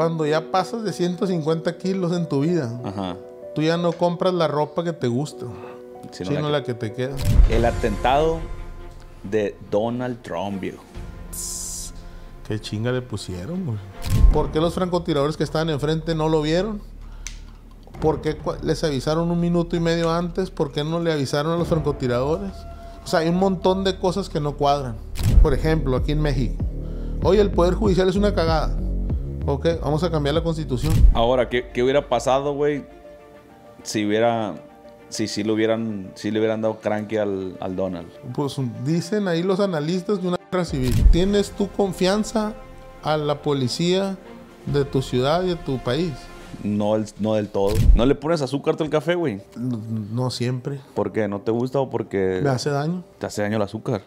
cuando ya pasas de 150 kilos en tu vida, tú ya no compras la ropa que te gusta, sino, la, que... te queda. El atentado de Donald Trump, viejo. Qué chinga le pusieron, güey. ¿Por qué los francotiradores que estaban enfrente no lo vieron? ¿Por qué les avisaron un minuto y medio antes? ¿Por qué no le avisaron a los francotiradores? O sea, hay un montón de cosas que no cuadran. Por ejemplo, aquí en México. Hoy el Poder Judicial es una cagada. Ok, vamos a cambiar la constitución. Ahora, ¿qué, qué hubiera pasado, güey? Si hubiera. Si sí si le hubieran. Si le hubieran dado cranky al, al Donald. Pues dicen ahí los analistas de una guerra civil. ¿Tienes tu confianza a la policía de tu ciudad y de tu país? No, no del todo. ¿No le pones azúcar al café, güey? No, siempre. ¿Por qué? ¿No te gusta o porque...? Me hace daño. Te hace daño el azúcar.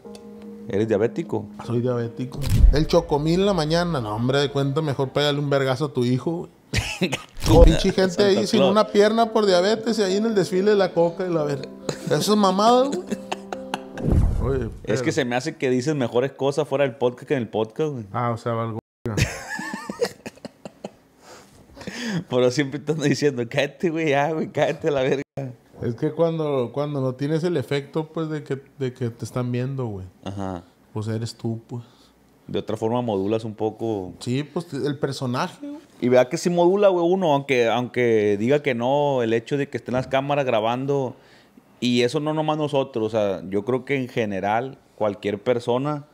¿Eres diabético? Soy diabético. El chocomil en la mañana. No, hombre, de cuenta, mejor pégale un vergazo a tu hijo. pinche gente ahí sin una pierna por diabetes y ahí en el desfile de la coca y la verga. Eso es mamado, güey. Es que se me hace que dices mejores cosas fuera del podcast que en el podcast, güey. Ah, o sea, valgo. Pero siempre estando diciendo, cállate, güey, ya, güey, cállate a la verga. Es que cuando, cuando no tienes el efecto, pues, de que, de que te están viendo, güey. Ajá. Pues eres tú, pues. De otra forma modulas un poco. Sí, pues el personaje, Y vea que sí modula, güey, uno, aunque, aunque diga que no, el hecho de que estén las cámaras grabando. Y eso no nomás nosotros, o sea, yo creo que en general cualquier persona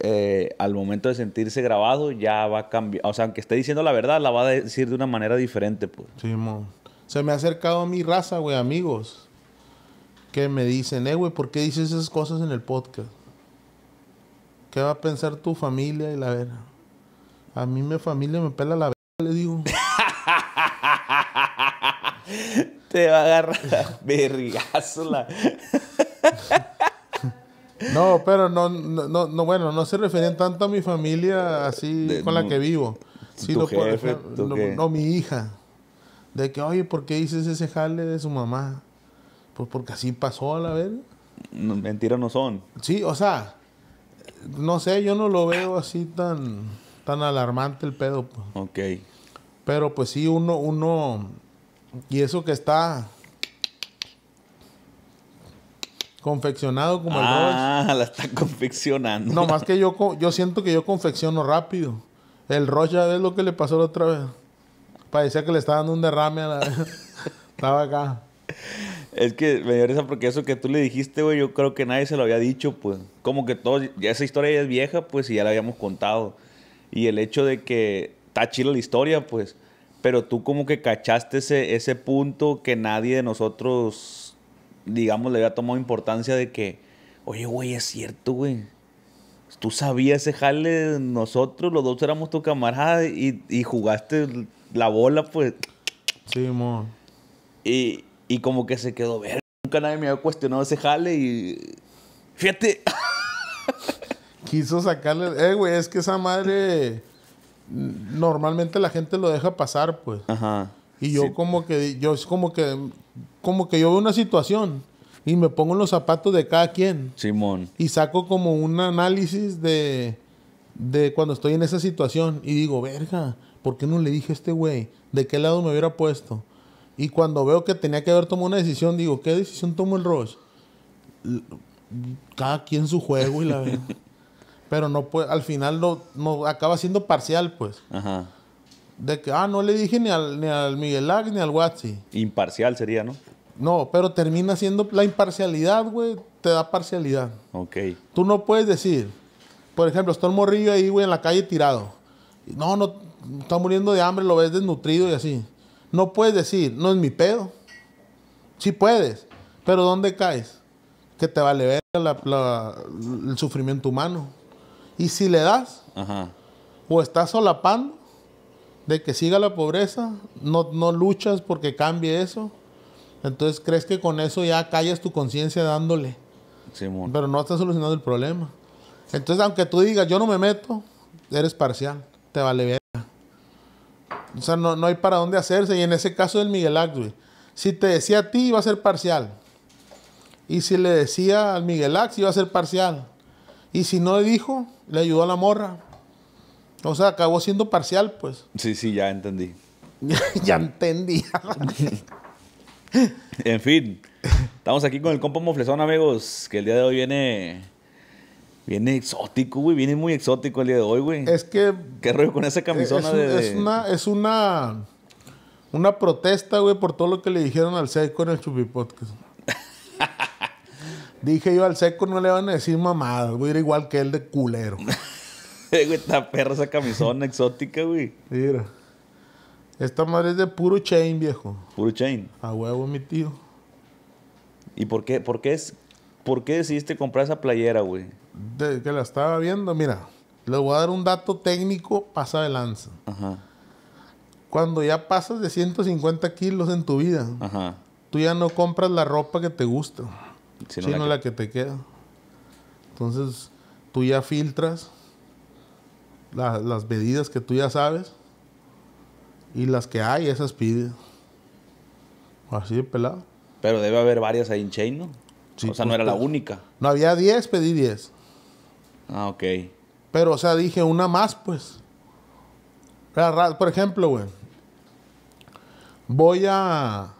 eh, al momento de sentirse grabado ya va a cambiar, o sea, aunque esté diciendo la verdad, la va a decir de una manera diferente, pues. Sí, mo. Se me ha acercado a mi raza, güey, amigos, que me dicen, eh, güey, ¿por qué dices esas cosas en el podcast? ¿Qué va a pensar tu familia y la vera? A mí mi familia me pela la verga, le digo. Te va a agarrar la No, pero no, no, bueno, no se refieren tanto a mi familia así con la que vivo. Sino no, mi hija. De que, oye, ¿por qué dices ese jale de su mamá? Pues porque así pasó a la vez. mentiras no son. Sí, o sea, no sé, yo no lo veo así tan, tan alarmante el pedo. Pues. Ok. Pero pues sí, uno, uno, y eso que está confeccionado como el Ah, la está confeccionando. No, más que yo, yo siento que yo confecciono rápido. El Roche ya ves lo que le pasó la otra vez. Parecía que le estaba dando un derrame a la... Estaba acá. Es que me dio porque eso que tú le dijiste, güey, yo creo que nadie se lo había dicho, pues. Como que todo... ya esa historia ya es vieja, pues, y ya la habíamos contado. Y el hecho de que está chila la historia, pues. Pero tú como que cachaste ese, ese punto que nadie de nosotros, digamos, le había tomado importancia de que, oye, güey, es cierto, güey. Tú sabías ese jale, nosotros los dos éramos tu camarada y, y jugaste la bola, pues. Simón Y, y como que se quedó ver. Nunca nadie me había cuestionado ese jale y. Fíjate. Quiso sacarle. Eh, güey, es que esa madre. Normalmente la gente lo deja pasar, pues. Ajá. Y yo como que. Yo es como que. Como que yo veo una situación y me pongo en los zapatos de cada quien. Simón. Y saco como un análisis de, de cuando estoy en esa situación y digo, verga, ¿por qué no le dije a este güey? ¿De qué lado me hubiera puesto? Y cuando veo que tenía que haber tomado una decisión, digo, ¿qué decisión tomó el Roche? Cada quien su juego y la Pero no puede, al final no, acaba siendo parcial, pues. Ajá. De que, ah, no le dije ni al, Miguel Ag ni al Watsi. Imparcial sería, ¿no? No, pero termina siendo la imparcialidad, güey, te da parcialidad. Ok. Tú no puedes decir, por ejemplo, está el morrillo ahí, güey, en la calle tirado. No, no, está muriendo de hambre, lo ves desnutrido y así. No puedes decir, no es mi pedo. Sí puedes, pero ¿dónde caes? Que te vale ver el sufrimiento humano. Y si le das, o estás solapando de que siga la pobreza, no, no luchas porque cambie eso. Entonces crees que con eso ya callas tu conciencia dándole. Simón. Pero no estás solucionando el problema. Entonces, aunque tú digas, yo no me meto, eres parcial. Te vale ver. O sea, no, hay para dónde hacerse. Y en ese caso del Miguel Ax, Si te decía a ti, iba a ser parcial. Y si le decía al Miguel Ax, iba a ser parcial. Y si no le dijo, le ayudó a la morra. O sea, acabó siendo parcial, pues. Sí, sí, ya entendí. ya entendí. en fin, estamos aquí con el compo Moflezón, amigos, que el día de hoy viene Viene exótico, güey. Viene muy exótico el día de hoy, güey. Es que. ¿Qué rollo con esa camisona de, es una. Es una. Una protesta, güey, por todo lo que le dijeron al Seco en el Chupi Podcast. Dije yo al Seco no le van a decir mamadas, voy a ir igual que él de culero. güey, esta perra esa camisona exótica, güey. Mira. Esta madre es de puro chain, viejo. Puro chain. A huevo, mi tío. ¿Y por qué, por qué es, por qué decidiste comprar esa playera, güey? que la estaba viendo, mira, le voy a dar un dato técnico, pasa de lanza. Cuando ya pasas de 150 kilos en tu vida, tú ya no compras la ropa que te gusta, sino, la, que... te queda. Entonces, tú ya filtras las medidas que tú ya sabes y las que hay, esas pides. Así de pelado. Pero debe haber varias ahí en Chain, ¿no? o sea, no pues, era la pues, única. No había 10, pedí 10. Ah, ok. Pero, o sea, dije una más, pues. Por ejemplo, güey. Voy a,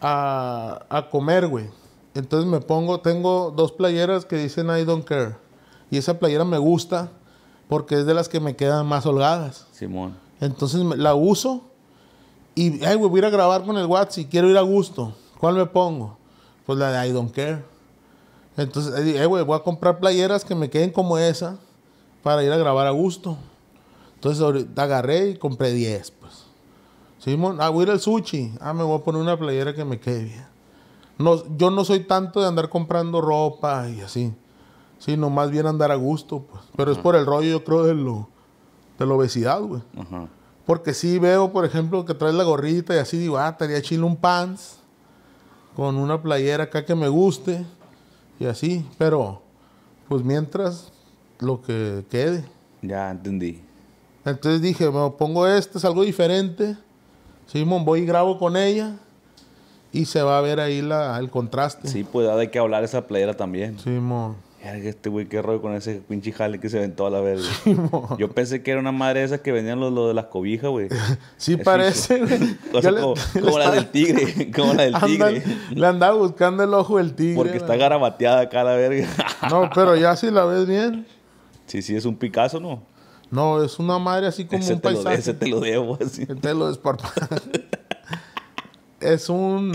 a, comer, güey. Entonces me pongo, tengo dos playeras que dicen I don't care. Y esa playera me gusta porque es de las que me quedan más holgadas. Simón. Entonces me, la uso y, ay, güey, voy a ir a grabar con el WhatsApp y quiero ir a gusto. ¿Cuál me pongo? Pues la de I don't care. Entonces, eh, eh, güey, voy a comprar playeras que me queden como esa para ir a grabar a gusto. Entonces, agarré y compré 10, pues. Simón, ah, voy a ir al sushi. Ah, me voy a poner una playera que me quede bien. No, yo no soy tanto de andar comprando ropa y así, sino más bien andar a gusto, pues. Pero es por el rollo, yo creo, de, lo, de la obesidad, güey. Porque sí veo, por ejemplo, que traes la gorrita y así digo, ah, estaría chile un pants con una playera acá que me guste y así, pero pues mientras lo que quede. Ya entendí. Entonces dije, me pongo este, es algo diferente. Simón, voy y grabo con ella y se va a ver ahí la, el contraste. Sí, pues da de qué hablar esa playera también. Simón. Este güey, qué rollo con ese pinche jale que se aventó toda la verga. yo pensé que era una madre esa que venían los, de las cobijas, güey. Sí, parece, güey. como, la del tigre. Como la del tigre. Le andaba buscando el ojo del tigre. Porque está garabateada acá la verga. No, pero ya si la ves bien. Sí, sí, es un Picasso, ¿no? No, es una madre así como ese un paisaje. ese te lo debo, así. Te lo desparto es un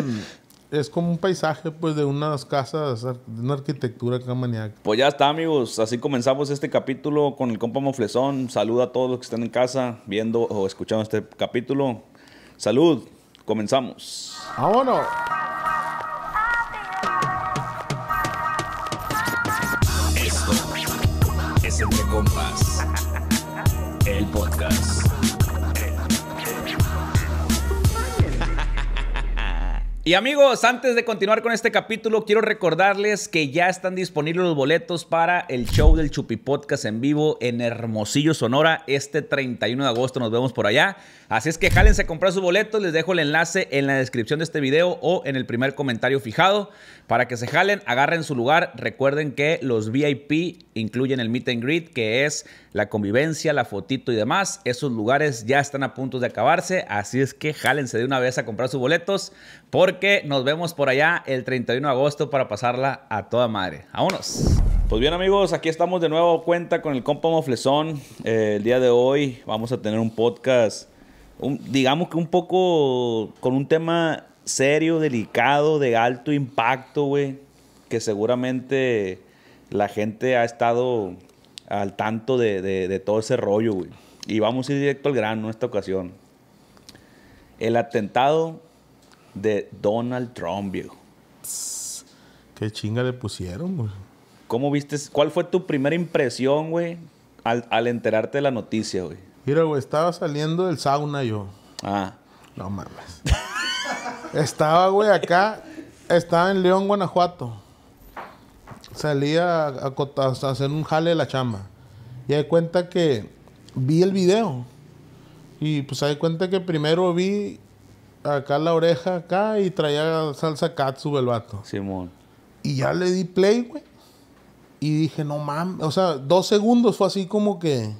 es como un paisaje pues de unas casas, de una arquitectura maníaca. Pues ya está amigos, así comenzamos este capítulo con el compa Moflezón. Salud a todos los que están en casa viendo o escuchando este capítulo. Salud, comenzamos. Vámonos. Y amigos, antes de continuar con este capítulo, quiero recordarles que ya están disponibles los boletos para el show del Chupi Podcast en vivo en Hermosillo, Sonora, este 31 de agosto. Nos vemos por allá. Así es que jálense a comprar sus boletos. Les dejo el enlace en la descripción de este video o en el primer comentario fijado para que se jalen, agarren su lugar. Recuerden que los VIP incluyen el meet and greet, que es la convivencia, la fotito y demás. Esos lugares ya están a punto de acabarse. Así es que jálense de una vez a comprar sus boletos porque nos vemos por allá el 31 de agosto para pasarla a toda madre. ¡Vámonos! Pues bien amigos, aquí estamos de nuevo cuenta con el compa Moflezón. Eh, el día de hoy vamos a tener un podcast, digamos que un poco con un tema serio, delicado, de alto impacto, güey, que seguramente la gente ha estado al tanto de, de todo ese rollo, güey. Y vamos a ir directo al grano en esta ocasión. El atentado de Donald Trump, viejo. qué chinga le pusieron, güey. ¿Cómo viste? ¿Cuál fue tu primera impresión, güey, al, enterarte de la noticia, güey? Mira, güey, estaba saliendo del sauna yo. Ah. No mames. estaba, güey, acá. Estaba en León, Guanajuato. Salía a, hacer un jale de la chama. Y hay cuenta que vi el video. Y pues hay cuenta que primero vi acá la oreja acá y traía salsa katsu el vato. Simón. Y ya le di play, güey. Y dije, no mames. O sea, dos segundos fue así como que.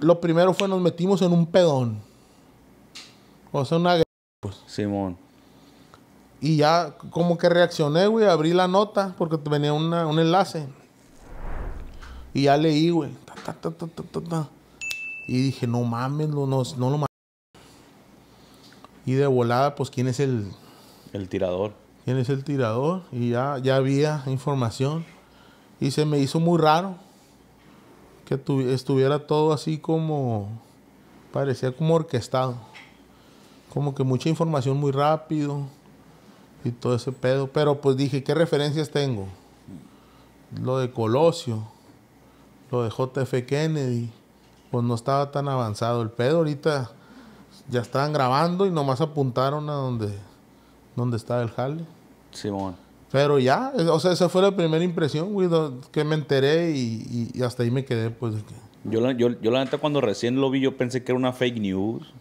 Lo primero fue nos metimos en un pedón. O sea, una guerra. Pues. Simón. Y ya como que reaccioné, güey. Abrí la nota porque venía un enlace. Y ya leí, güey. y dije, no mames, no, no, no lo mames. Y de volada, pues, ¿quién es el... El tirador. ¿Quién es el tirador? Y ya, ya había información. Y se me hizo muy raro que estuviera todo así como... Parecía como orquestado. Como que mucha información muy rápido y todo ese pedo. Pero pues dije, ¿qué referencias tengo? Lo de Colosio, lo de JF Kennedy, pues no estaba tan avanzado el pedo. Ahorita ya estaban grabando y nomás apuntaron a donde, donde estaba el jale. Simón. Pero ya, o sea, esa fue la primera impresión, güey, que me enteré y, hasta ahí me quedé, pues. Yo, la, yo, la neta, cuando recién lo vi, yo pensé que era una fake news.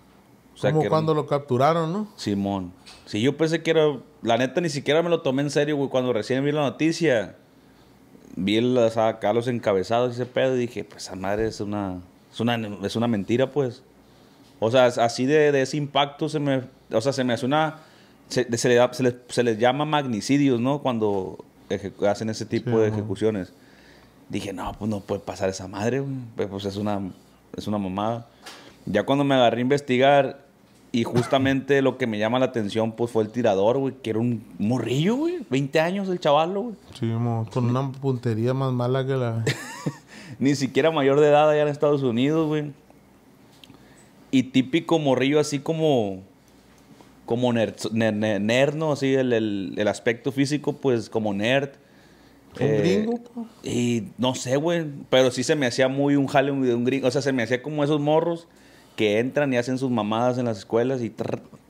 Como cuando lo capturaron, ¿no? Simón. Sí, yo pensé que era. La neta, ni siquiera me lo tomé en serio, güey. Cuando recién vi la noticia, vi las, acá los encabezados y ese pedo, y dije, pues esa madre es una. Es una, es una mentira, pues. O sea, así de, ese impacto se me, o sea, se me hace una, se, le se, les, se, les, llama magnicidios, ¿no? Cuando hacen ese tipo de ejecuciones. Dije, no, pues no puede pasar esa madre, güey. Pues, pues, es una, es una mamada. Ya cuando me agarré a investigar y justamente lo que me llama la atención, pues fue el tirador, güey, que era un morrillo, güey. 20 años el chaval, güey. Sí, con una puntería más mala que la... Ni siquiera mayor de edad allá en Estados Unidos, güey. Y típico morrillo así como como nerd, ¿no? Así el, aspecto físico, pues como nerd. Un eh, gringo, Y no sé, güey. Pero sí se me hacía muy un Halloween de un gringo. O sea, se me hacía como esos morros que entran y hacen sus mamadas en las escuelas y.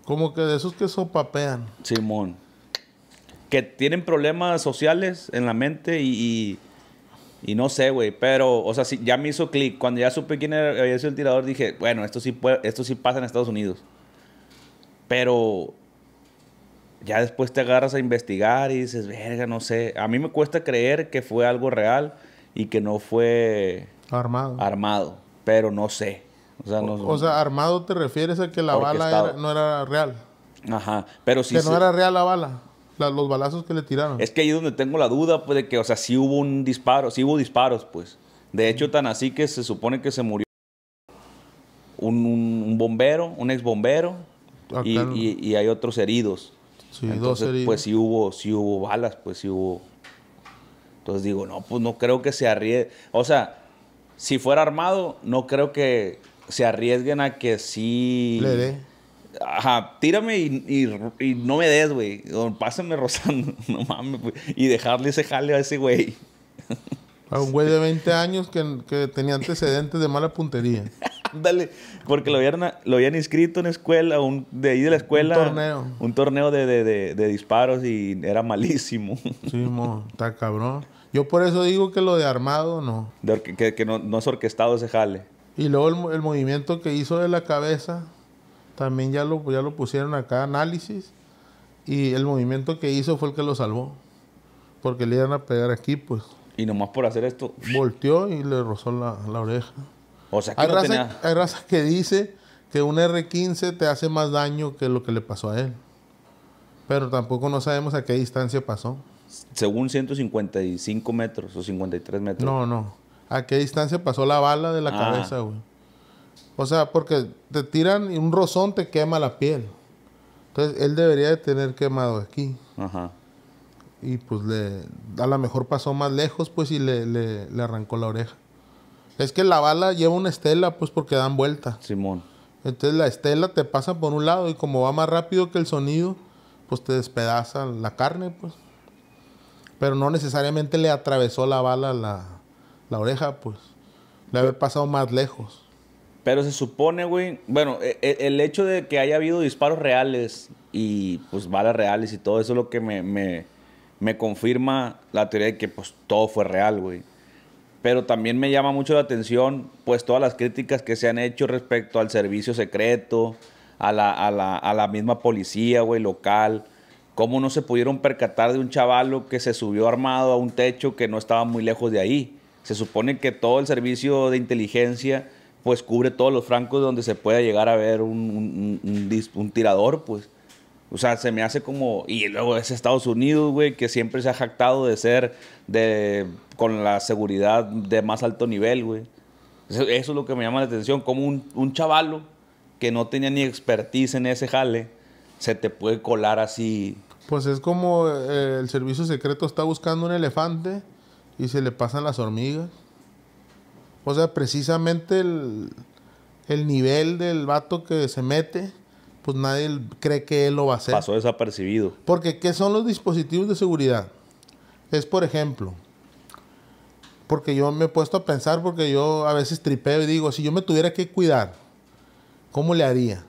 Como que de esos que sopapean. Simón. Que tienen problemas sociales en la mente y y no sé, güey, pero, o sea, si ya me hizo clic. Cuando ya supe quién había sido el tirador, dije, bueno, esto sí, puede, esto sí pasa en Estados Unidos. Pero ya después te agarras a investigar y dices, verga, no sé. A mí me cuesta creer que fue algo real y que no fue... Armado. Armado, pero no sé. O sea, armado te refieres a que la bala no era real. Ajá, pero sí... Que no era real la bala los balazos que le tiraron. Es que ahí es donde tengo la duda, pues, de que, o sea, sí hubo un disparo, sí hubo disparos, pues. De hecho, tan así que se supone que se murió un, bombero, un ex bombero, y, hay otros heridos. Sí, Entonces, pues sí hubo, sí hubo balas, pues sí hubo. Entonces digo, no, pues no creo que se arriesgue. O sea, si fuera armado, no creo que se arriesguen a que sí. Ajá, tírame y, no me des, güey. pásame rozando, no mames, Y dejarle ese jale a ese güey. A un güey de 20 años que, tenía antecedentes de mala puntería. Dale, porque lo habían, lo habían inscrito en escuela, un, de ahí de la escuela. Un torneo. Un torneo de, disparos y era malísimo. Sí, mo, está cabrón. Yo por eso digo que lo de armado no. que, no, no, es orquestado ese jale. Y luego el movimiento que hizo de la cabeza. También ya lo, ya lo pusieron acá, análisis. Y el movimiento que hizo fue el que lo salvó. Porque le iban a pegar aquí, pues. Y nomás por hacer esto. Volteó y le rozó la, oreja. O sea, que hay, razas que dice que un R15 te hace más daño que lo que le pasó a él. Pero tampoco no sabemos a qué distancia pasó. Según 155 metros o 53 metros. No, no. ¿A qué distancia pasó la bala de la ah. cabeza, güey? O sea, porque te tiran y un rozón te quema la piel. Entonces él debería de tener quemado aquí. Ajá. Y pues le, a lo mejor pasó más lejos, pues, y le, arrancó la oreja. Es que la bala lleva una estela, pues, porque dan vuelta. Simón. Entonces la estela te pasa por un lado y como va más rápido que el sonido, pues te despedaza la carne, pues. Pero no necesariamente le atravesó la bala la, la oreja, pues. Le haber pasado más lejos. Pero se supone, güey, bueno, e, e, el hecho de que haya habido disparos reales y pues balas reales y todo eso es lo que me, me, confirma la teoría de que pues todo fue real, güey. Pero también me llama mucho la atención pues todas las críticas que se han hecho respecto al servicio secreto, a la, a la, a la misma policía, güey, local. Cómo no se pudieron percatar de un chavalo que se subió armado a un techo que no estaba muy lejos de ahí. Se supone que todo el servicio de inteligencia pues cubre todos los francos donde se pueda llegar a ver un, un, tirador, pues. O sea, se me hace como. Y luego es Estados Unidos, güey, que siempre se ha jactado de ser de, con la seguridad de más alto nivel, güey. Eso, es lo que me llama la atención. Como un, chavalo que no tenía ni expertise en ese jale, se te puede colar así. Pues es como eh, el servicio secreto está buscando un elefante y se le pasan las hormigas. O sea, precisamente el, nivel del vato que se mete, pues nadie cree que él lo va a hacer. Pasó desapercibido. Porque, ¿qué son los dispositivos de seguridad? Es, por ejemplo, porque yo me he puesto a pensar, porque yo a veces tripeo y digo, si yo me tuviera que cuidar, ¿cómo le haría?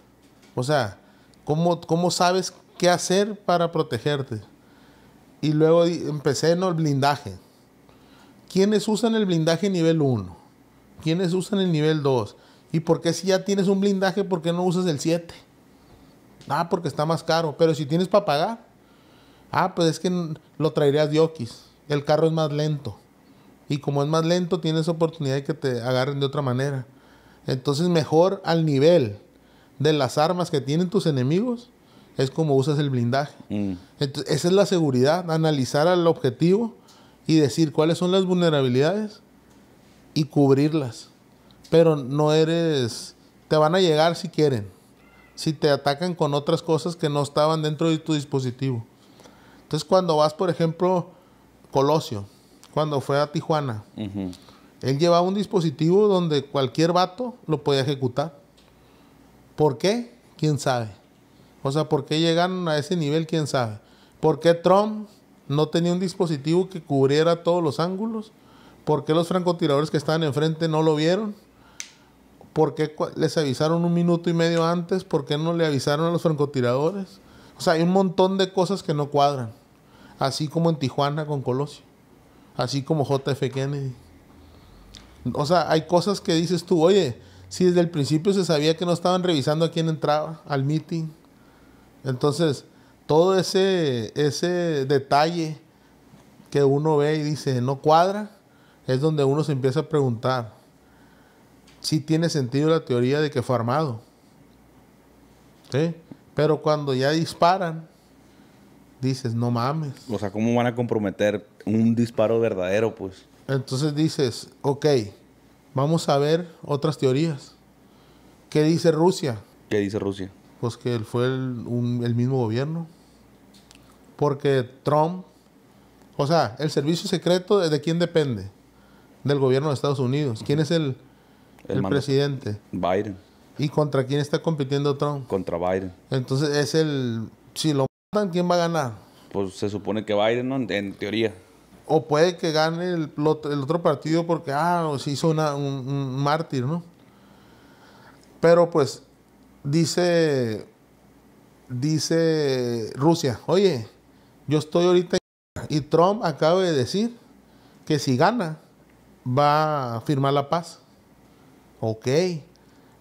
O sea, ¿cómo, cómo sabes qué hacer para protegerte? Y luego empecé en el blindaje. ¿Quiénes usan el blindaje nivel 1? ¿Quiénes usan el nivel 2? ¿Y por qué si ya tienes un blindaje, por qué no usas el 7? Ah, porque está más caro. Pero si tienes para pagar. Ah, pues es que lo traerías de El carro es más lento. Y como es más lento, tienes oportunidad de que te agarren de otra manera. Entonces, mejor al nivel de las armas que tienen tus enemigos, es como usas el blindaje. Mm. esa es la seguridad, analizar al objetivo y decir cuáles son las vulnerabilidades y cubrirlas. Pero no eres, te van a llegar si quieren, si te atacan con otras cosas que no estaban dentro de tu dispositivo. Entonces cuando vas, por ejemplo, Colosio, cuando fue a Tijuana, él llevaba un dispositivo donde cualquier vato lo podía ejecutar. ¿Por qué? ¿Quién sabe? O sea, ¿por qué llegaron a ese nivel? ¿Quién sabe? ¿Por qué Trump no tenía un dispositivo que cubriera todos los ángulos? ¿Por qué los francotiradores que estaban enfrente no lo vieron? ¿Por qué les avisaron un minuto y medio antes? ¿Por qué no le avisaron a los francotiradores? O sea, hay un montón de cosas que no cuadran. Así como en Tijuana con Colosio. Así como JF Kennedy. O sea, hay cosas que dices tú, oye, si desde el principio se sabía que no estaban revisando a quién entraba al meeting. Entonces, todo ese, ese detalle que uno ve y dice, no cuadra, es donde uno se empieza a preguntar si tiene sentido la teoría de que fue armado. Pero cuando ya disparan, dices, no mames. O sea, ¿cómo van a comprometer un disparo verdadero, pues? Entonces dices, ok, vamos a ver otras teorías. ¿Qué dice Rusia? ¿Qué dice Rusia? Pues que él fue el, el mismo gobierno. Porque Trump, o sea, el servicio secreto, ¿de quién depende? del gobierno de Estados Unidos. ¿Quién es el, presidente? Biden. ¿Y contra quién está compitiendo Trump? Contra Biden. Entonces es el... Si lo matan, ¿quién va a ganar? Pues se supone que Biden, en, teoría. O puede que gane el, otro partido porque, ah, se hizo un, mártir, ¿no? Pero pues dice, dice Rusia, oye, yo estoy ahorita y Trump acaba de decir que si gana, va a firmar la paz. Ok,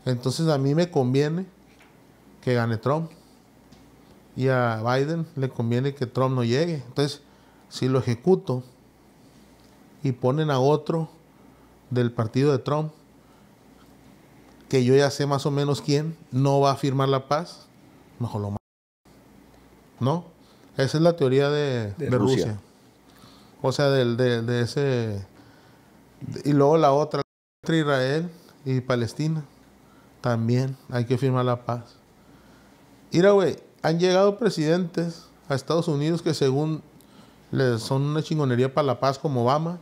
entonces a mí me conviene que gane Trump y a Biden le conviene que Trump no llegue. Entonces, si lo ejecuto y ponen a otro del partido de Trump, que yo ya sé más o menos quién, no va a firmar la paz, mejor lo ¿No? Esa es la teoría de, Rusia. O sea, de ese y luego la otra, entre Israel y Palestina, también hay que firmar la paz. Mira, güey, han llegado presidentes a Estados Unidos que según les son una chingonería para la paz como Obama.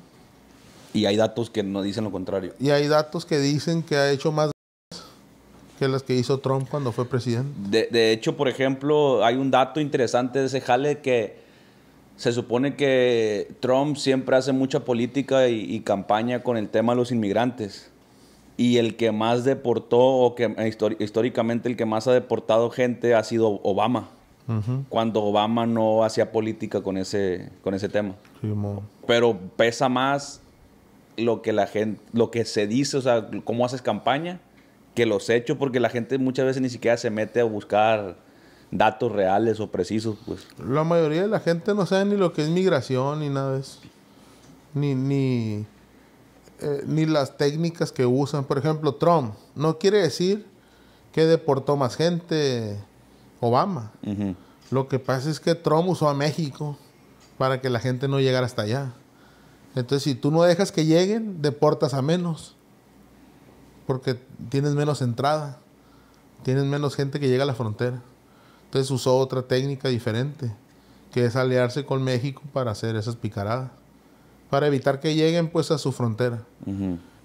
Y hay datos que no dicen lo contrario. Y hay datos que dicen que ha hecho más que las que hizo Trump cuando fue presidente. De, de hecho, por ejemplo, hay un dato interesante de ese jale que se supone que Trump siempre hace mucha política y, campaña con el tema de los inmigrantes. Y el que más deportó, o que eh, históricamente el que más ha deportado gente ha sido Obama. Cuando Obama no hacía política con ese, con ese tema. Pero pesa más lo que la gente, lo que se dice, o sea, cómo haces campaña, que los hechos, porque la gente muchas veces ni siquiera se mete a buscar datos reales o precisos, pues. La mayoría de la gente no sabe ni lo que es migración ni nada de Ni, eh, ni, las técnicas que usan. Por ejemplo, Trump no quiere decir que deportó más gente Obama. Lo que pasa es que Trump usó a México para que la gente no llegara hasta allá. Entonces, si tú no dejas que lleguen, deportas a menos. Porque tienes menos entrada. Tienes menos gente que llega a la frontera. Entonces usó otra técnica diferente, que es aliarse con México para hacer esas picaradas, para evitar que lleguen pues a su frontera.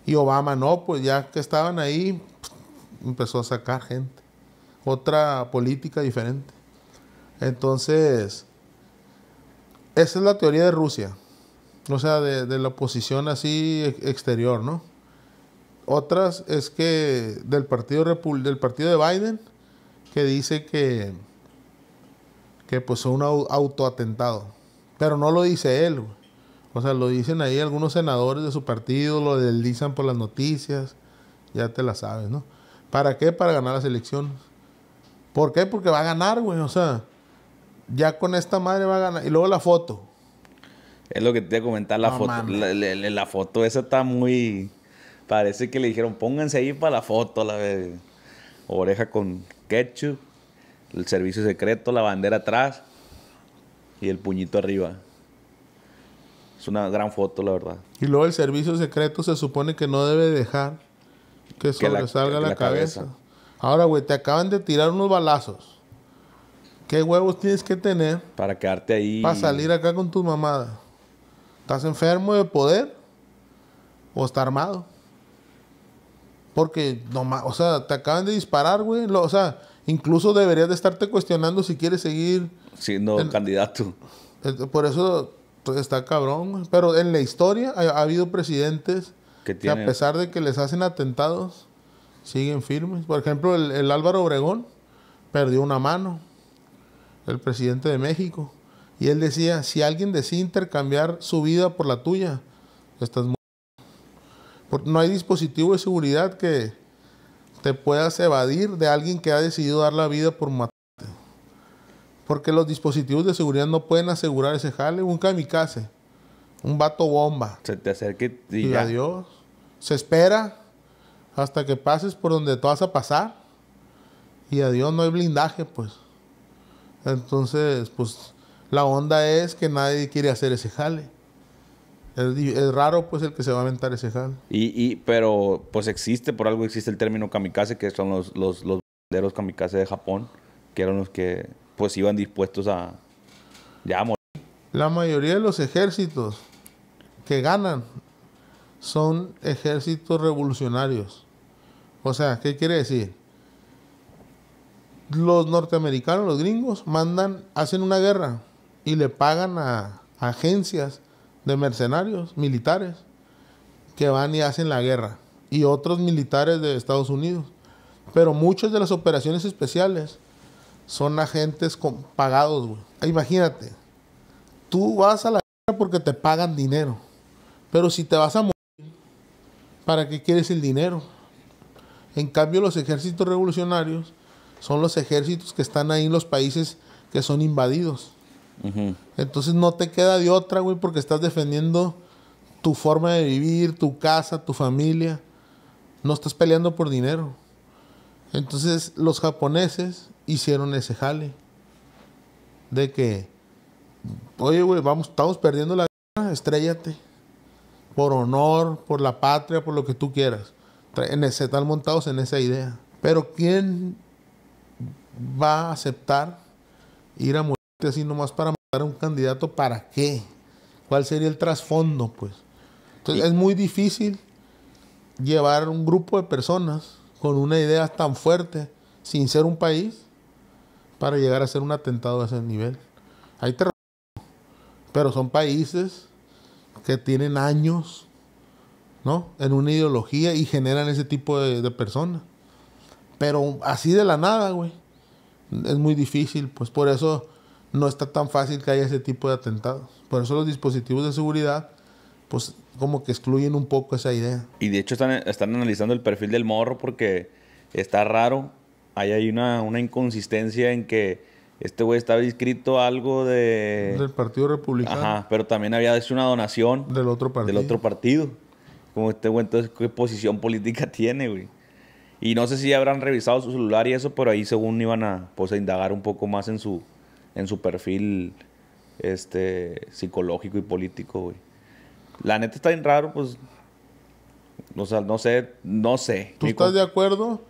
Y Obama no, pues ya que estaban ahí, empezó a sacar gente. Otra política diferente. Entonces, esa es la teoría de Rusia, o sea, de, la oposición así exterior, ¿no? Otras es que del partido, del partido de Biden, que dice que pues un autoatentado. Pero no lo dice él, O sea, lo dicen ahí algunos senadores de su partido, lo deslizan por las noticias, ya te la sabes, ¿no? ¿Para qué? Para ganar las elecciones. ¿Por qué? Porque va a ganar, güey. O sea, ya con esta madre va a ganar. Y luego la foto. Es lo que te voy a comentar, la foto. La, foto esa está muy. Parece que le dijeron, pónganse ahí para la foto, la vez. Oreja con ketchup el servicio secreto, la bandera atrás y el puñito arriba. Es una gran foto, la verdad. Y luego el servicio secreto se supone que no debe dejar que, se sobresalga la, cabeza. Ahora, güey, te acaban de tirar unos balazos. ¿Qué huevos tienes que tener? Para quedarte ahí. Para salir acá con tu mamada. ¿Estás enfermo de poder? ¿O está armado? Porque, no, o sea, te acaban de disparar, güey. O sea, Incluso deberías de estarte cuestionando si quieres seguir siendo candidato. Por eso está cabrón. Pero en la historia ha, habido presidentes que, a pesar de que les hacen atentados, siguen firmes. Por ejemplo, el, Álvaro Obregón perdió una mano, el presidente de México. Y él decía, si alguien decide intercambiar su vida por la tuya, estás muy... No hay dispositivo de seguridad que, te puedas evadir de alguien que ha decidido dar la vida por matarte. Porque los dispositivos de seguridad no pueden asegurar ese jale. Un kamikaze, un vato bomba. Se te acerca y, y adiós. Se espera hasta que pases por donde tú vas a pasar. Y adiós, no hay blindaje, pues. Entonces, pues, la onda es que nadie quiere hacer ese jale. Es, raro, pues, el que se va a aventar ese jal. Y, y, pero, pues, existe, por algo existe el término kamikaze, que son los, banderos kamikaze de Japón, que eran los que, pues, iban dispuestos a ya morir. La mayoría de los ejércitos que ganan son ejércitos revolucionarios. O sea, ¿qué quiere decir? Los norteamericanos, los gringos, mandan, hacen una guerra y le pagan a agencias de mercenarios, militares, que van y hacen la guerra, y otros militares de Estados Unidos. Pero muchas de las operaciones especiales son agentes pagados, ah, Imagínate, tú vas a la guerra porque te pagan dinero, pero si te vas a morir, ¿para qué quieres el dinero? En cambio, los ejércitos revolucionarios son los ejércitos que están ahí en los países que son invadidos. Entonces no te queda de otra, güey, porque estás defendiendo tu forma de vivir, tu casa, tu familia. No estás peleando por dinero. Entonces los japoneses hicieron ese jale. De que, oye, güey, vamos, estamos perdiendo la guerra, estrellate. Por honor, por la patria, por lo que tú quieras. En ese, están montados en esa idea. Pero ¿quién va a aceptar ir a morir? sino así nomás para mandar un candidato, ¿para qué? ¿Cuál sería el trasfondo, pues? es muy difícil llevar un grupo de personas con una idea tan fuerte, sin ser un país, para llegar a ser un atentado a ese nivel. Hay terrorismo, pero son países que tienen años, ¿no? En una ideología y generan ese tipo de, de personas. Pero así de la nada, güey. Es muy difícil, pues por eso no está tan fácil que haya ese tipo de atentados. Por eso los dispositivos de seguridad, pues como que excluyen un poco esa idea. Y de hecho están, analizando el perfil del morro porque está raro. Ahí hay una, una inconsistencia en que este güey estaba inscrito algo de... Del Partido Republicano. Ajá, pero también había hecho una donación. Del otro partido. Del otro partido. Como este güey, entonces, ¿qué posición política tiene, güey? Y no sé si habrán revisado su celular y eso, pero ahí según iban a, pues, a indagar un poco más en su, en su perfil este, psicológico y político, La neta está bien raro, pues. no sé, no sé. ¿Tú estás de acuerdo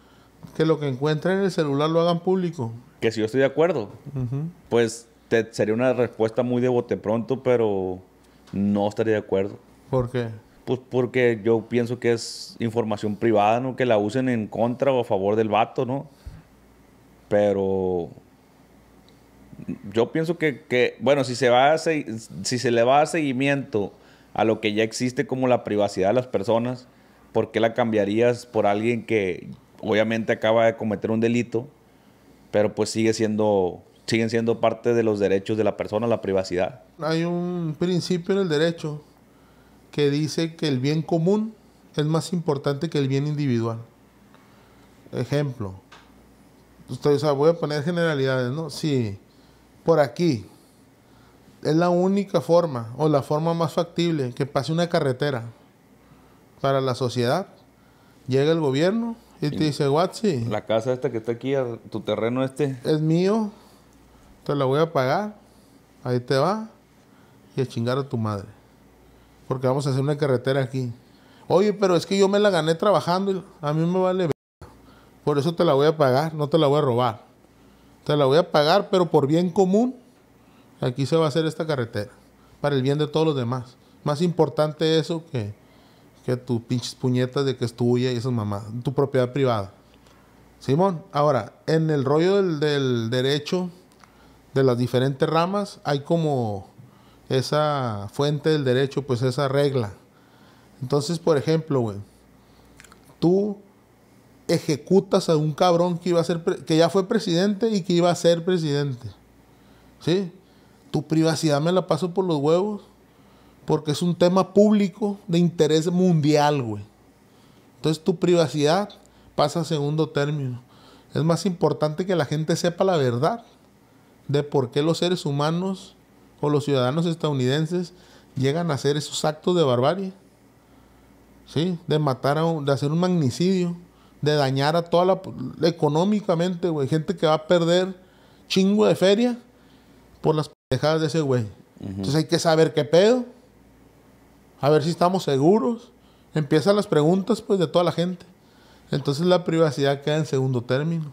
que lo que encuentren en el celular lo hagan público? Que si yo estoy de acuerdo, pues sería una respuesta muy de bote pronto, pero no estaría de acuerdo. ¿Por qué? Pues porque yo pienso que es información privada, ¿no? Que la usen en contra o a favor del vato, ¿no? Pero yo pienso que, bueno, si se, va si se le va a seguimiento a lo que ya existe como la privacidad de las personas, ¿por qué la cambiarías por alguien que obviamente acaba de cometer un delito, pero pues sigue siendo, siguen siendo parte de los derechos de la persona, la privacidad? Hay un principio en el derecho que dice que el bien común es más importante que el bien individual. Ejemplo. ustedes voy a poner generalidades, ¿no? Sí por aquí. Es la única forma o la forma más factible que pase una carretera para la sociedad. Llega el gobierno y, te dice, Watsi. La casa esta que está aquí, tu terreno este. Es mío, te la voy a pagar, ahí te va y a chingar a tu madre. Porque vamos a hacer una carretera aquí. Oye, pero es que yo me la gané trabajando, y a mí me vale. Por eso te la voy a pagar, no te la voy a robar. Te la voy a pagar, pero por bien común, aquí se va a hacer esta carretera, para el bien de todos los demás. Más importante eso que, que tus pinches puñetas de que es tuya y esas mamás, tu propiedad privada. Simón, ahora, en el rollo del, del derecho, de las diferentes ramas, hay como esa fuente del derecho, pues esa regla. Entonces, por ejemplo, güey, tú ejecutas a un cabrón que, iba a ser que ya fue presidente y que iba a ser presidente. ¿Sí? Tu privacidad me la paso por los huevos porque es un tema público de interés mundial, güey. Entonces tu privacidad pasa a segundo término. Es más importante que la gente sepa la verdad de por qué los seres humanos o los ciudadanos estadounidenses llegan a hacer esos actos de barbarie. ¿Sí? De matar a un, de hacer un magnicidio de dañar a toda la económicamente, güey, gente que va a perder chingo de feria por las pendejadas de ese güey. Entonces hay que saber qué pedo. A ver si estamos seguros. Empiezan las preguntas pues de toda la gente. Entonces la privacidad queda en segundo término.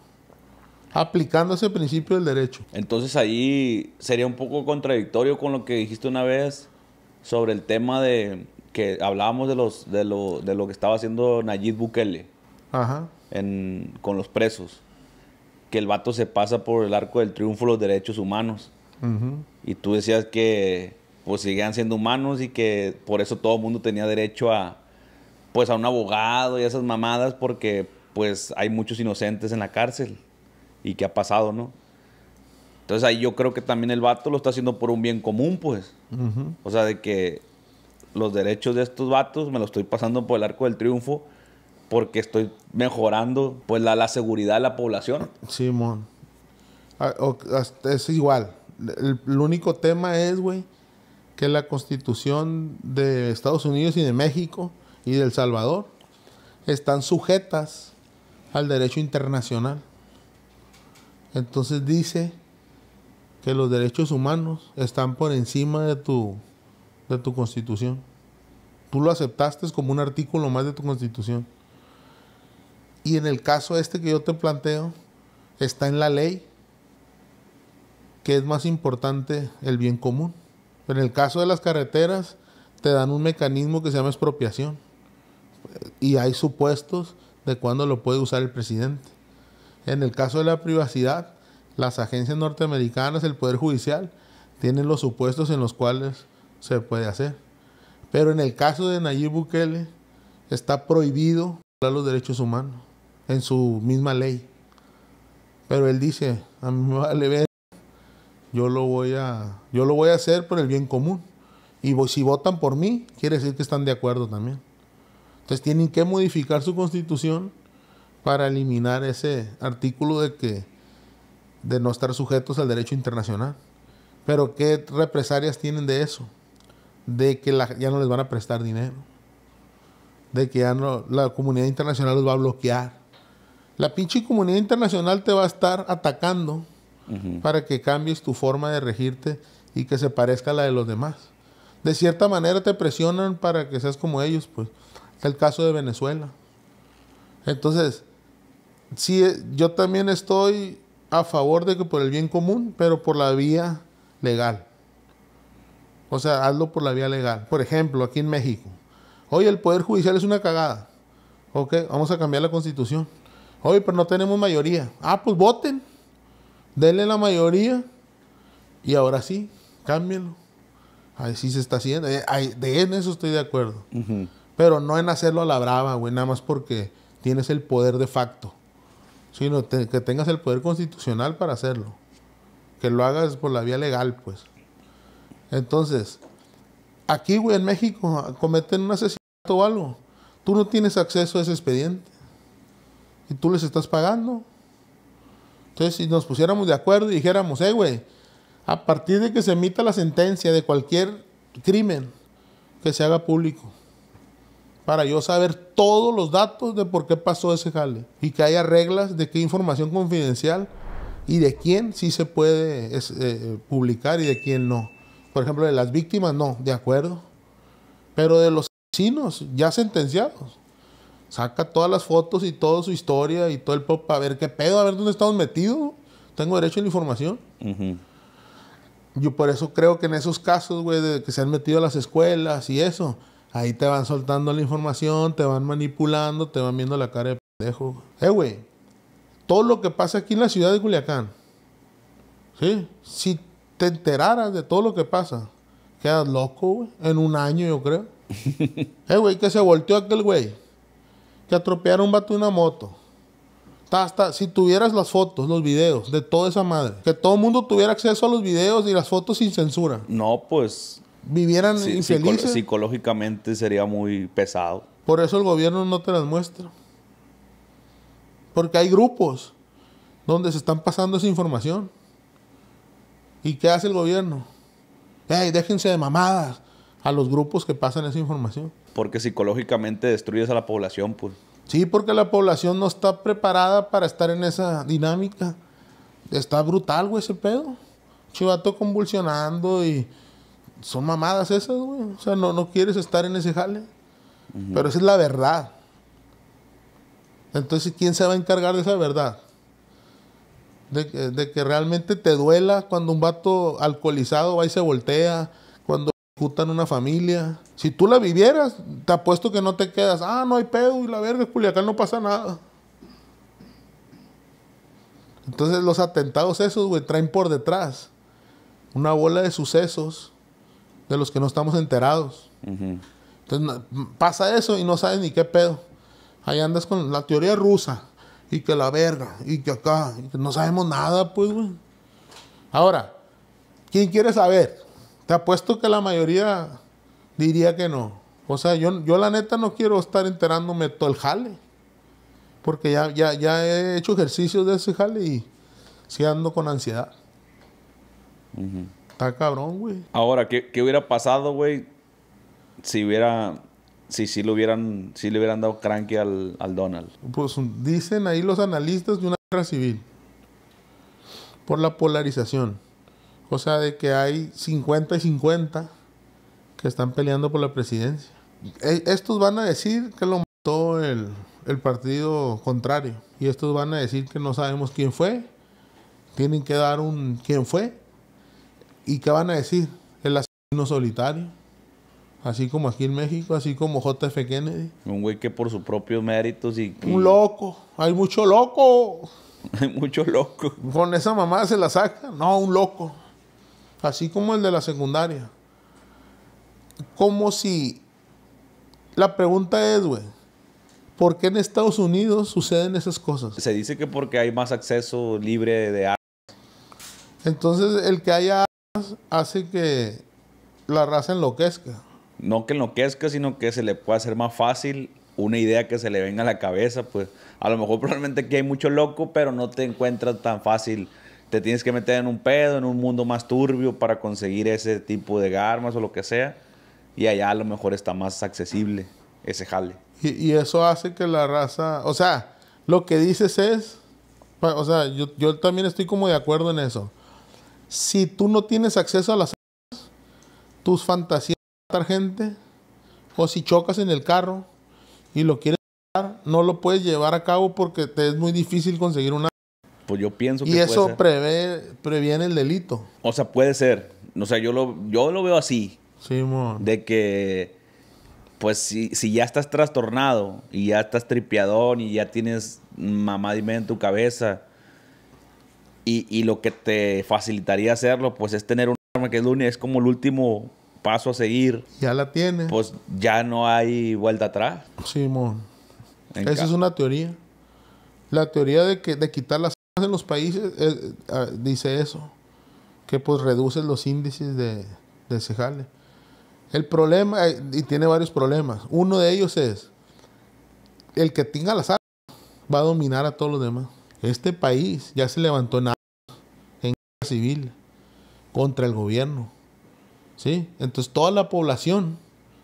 Aplicando ese principio del derecho. Entonces ahí sería un poco contradictorio con lo que dijiste una vez sobre el tema de que hablábamos de los de lo, de lo que estaba haciendo Nayib Bukele. Ajá. En, con los presos. Que el vato se pasa por el arco del triunfo los derechos humanos. Y tú decías que pues seguían siendo humanos y que por eso todo el mundo tenía derecho a pues a un abogado y esas mamadas porque pues hay muchos inocentes en la cárcel y que ha pasado, ¿no? Entonces ahí yo creo que también el vato lo está haciendo por un bien común, pues. O sea, de que los derechos de estos vatos me los estoy pasando por el arco del triunfo porque estoy mejorando pues la, seguridad de la población. Simón. Ah, es igual. El, único tema es, güey, que la constitución de Estados Unidos y de México y de El Salvador están sujetas al derecho internacional. Entonces dice que los derechos humanos están por encima de tu, de tu constitución. Tú lo aceptaste como un artículo más de tu constitución. Y en el caso este que yo te planteo, está en la ley que es más importante el bien común. en el caso de las carreteras, te dan un mecanismo que se llama expropiación. Y hay supuestos de cuándo lo puede usar el presidente. En el caso de la privacidad, las agencias norteamericanas, el Poder Judicial, tienen los supuestos en los cuales se puede hacer. Pero en el caso de Nayib Bukele, está prohibido los derechos humanos en su misma ley. Pero él dice, a mí me vale ver, yo lo voy a, yo lo voy a hacer por el bien común. Y si votan por mí, quiere decir que están de acuerdo también. Entonces tienen que modificar su constitución para eliminar ese artículo de que de no estar sujetos al derecho internacional. Pero qué represalias tienen de eso, de que ya no les van a prestar dinero, de que ya no la comunidad internacional los va a bloquear la pinche comunidad internacional te va a estar atacando para que cambies tu forma de regirte y que se parezca a la de los demás. De cierta manera te presionan para que seas como ellos, pues. el caso de Venezuela. Entonces, sí, eh, yo también estoy a favor de que por el bien común, pero por la vía legal. O sea, hazlo por la vía legal. Por ejemplo, aquí en México. Oye, el Poder Judicial es una cagada. Ok, vamos a cambiar la constitución. Oye, pero no tenemos mayoría. Ah, pues voten. Denle la mayoría. Y ahora sí, cámbienlo. Así se está haciendo. Eh, de eso estoy de acuerdo. Pero no en hacerlo a la brava, güey, nada más porque tienes el poder de facto. Sino que tengas el poder constitucional para hacerlo. Que lo hagas por la vía legal, pues. Entonces, aquí, güey, en México, cometen un asesinato o algo. Tú no tienes acceso a ese expediente y tú les estás pagando. Entonces, si nos pusiéramos de acuerdo y dijéramos, eh, güey, a partir de que se emita la sentencia de cualquier crimen, que se haga público. Para yo saber todos los datos de por qué pasó ese jale. Y que haya reglas de qué información confidencial y de quién sí se puede eh, publicar y de quién no. Por ejemplo, de las víctimas, no, de acuerdo. Pero de los asesinos ya sentenciados, saca todas las fotos y toda su historia y todo el pop para ver qué pedo, a ver dónde estamos metidos. Tengo derecho a la información. Yo por eso creo que en esos casos, güey, de que se han metido a las escuelas y eso, ahí te van soltando la información, te van manipulando, te van viendo la cara de pendejo. Eh, güey, todo lo que pasa aquí en la ciudad de Culiacán, ¿sí? Si te enteraras de todo lo que pasa, quedas loco, güey, en un año, yo creo. eh, güey, que se volteó aquel güey que atropellar un vato una moto. Hasta si tuvieras las fotos, los videos de toda esa madre, que todo el mundo tuviera acceso a los videos y las fotos sin censura. No, pues. Vivieran infelices. psicológicamente sería muy pesado. Por eso el gobierno no te las muestra. Porque hay grupos donde se están pasando esa información. ¿Y qué hace el gobierno? déjense de mamadas! A los grupos que pasan esa información porque psicológicamente destruyes a la población, pues. Sí, porque la población no está preparada para estar en esa dinámica. Está brutal, güey, ese pedo. Chivato convulsionando y son mamadas esas, güey. O sea, no, no quieres estar en ese jale. Pero esa es la verdad. Entonces, ¿quién se va a encargar de esa verdad? De, de que realmente te duela cuando un vato alcoholizado va y se voltea, disputan una familia. Si tú la vivieras, te apuesto que no te quedas. Ah, no hay pedo y la verga, Culiacán no pasa nada. Entonces los atentados esos, güey, traen por detrás una bola de sucesos de los que no estamos enterados. Entonces pasa eso y no sabes ni qué pedo. Ahí andas con la teoría rusa y que la verga y que acá. no sabemos nada, pues, güey. Ahora, ¿quién quiere saber? Te apuesto que la mayoría diría que no. O sea, yo, yo la neta no quiero estar enterándome todo el jale. Porque ya, ya, he hecho ejercicios de ese jale y sí ando con ansiedad. Está cabrón, güey. Ahora, ¿qué, hubiera pasado, güey? Si hubiera. Si lo hubieran. Si le hubieran dado cranky al, al Donald. Pues dicen ahí los analistas de una guerra civil. Por la polarización sea, de que hay 50 y 50 que están peleando por la presidencia. E, estos van a decir que lo mató el, partido contrario y estos van a decir que no sabemos quién fue, tienen que dar un quién fue y qué van a decir, el asesino solitario. Así como aquí en México, así como JF Kennedy. Un güey que por sus propios méritos y... Un loco, hay mucho loco. Hay mucho loco. Con esa mamá se la saca. No, un loco así como el de la secundaria. Como si la pregunta es, güey, ¿por qué en Estados Unidos suceden esas cosas? Se dice que porque hay más acceso libre de armas. Entonces, el que haya armas hace que la raza enloquezca. No que enloquezca, sino que se le pueda hacer más fácil una idea que se le venga a la cabeza, pues a lo mejor probablemente aquí hay mucho loco, pero no te encuentras tan fácil te tienes que meter en un pedo, en un mundo más turbio para conseguir ese tipo de garmas o lo que sea. Y allá a lo mejor está más accesible ese jale. Y, eso hace que la raza, o sea, lo que dices es, o sea, yo, yo también estoy como de acuerdo en eso. Si tú no tienes acceso a las armas, tus fantasías de matar gente, o si chocas en el carro y lo quieres matar, no lo puedes llevar a cabo porque te es muy difícil conseguir una pues, yo pienso que. Y eso Prevé, previene el delito. O sea, puede ser. O sea, yo lo, yo lo veo así. Sí, De que, pues, si, si ya estás trastornado y ya estás tripiadón y ya tienes mamadime en tu cabeza y, lo que te facilitaría hacerlo, pues, es tener un arma que es, es como el último paso a seguir. Ya la tienes. Pues ya no hay vuelta atrás. Simón. Esa es una teoría. La teoría de que de quitar las en los países ah, dice eso, que pues reduce los índices de, de El problema, eh, y tiene varios problemas, uno de ellos es, el que tenga las armas va a dominar a todos los demás. Este país ya se levantó en armas, en guerra civil, contra el gobierno. ¿sí? Entonces toda la población